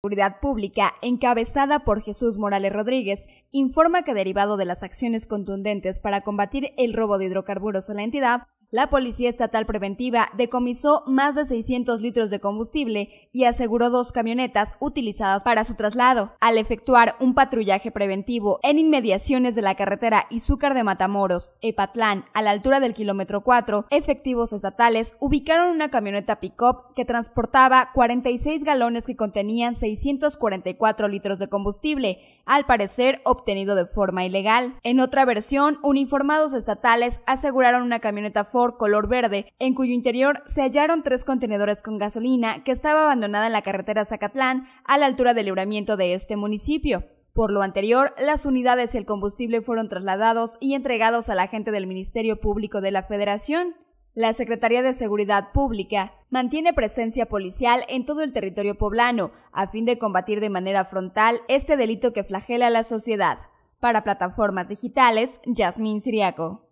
Seguridad Pública, encabezada por Jesús Morales Rodríguez, informa que derivado de las acciones contundentes para combatir el robo de hidrocarburos en la entidad, la Policía Estatal Preventiva decomisó más de 600 litros de combustible y aseguró dos camionetas utilizadas para su traslado. Al efectuar un patrullaje preventivo en inmediaciones de la carretera Izúcar de Matamoros, Epatlán, a la altura del kilómetro 4, efectivos estatales ubicaron una camioneta pick-up que transportaba 46 galones que contenían 644 litros de combustible, al parecer obtenido de forma ilegal. En otra versión, uniformados estatales aseguraron una camioneta color verde, en cuyo interior se hallaron tres contenedores con gasolina que estaba abandonada en la carretera Zacatlán a la altura del libramiento de este municipio. Por lo anterior, las unidades y el combustible fueron trasladados y entregados a la gente del Ministerio Público de la Federación. La Secretaría de Seguridad Pública mantiene presencia policial en todo el territorio poblano a fin de combatir de manera frontal este delito que flagela a la sociedad. Para plataformas digitales, Yasmín Siriaco.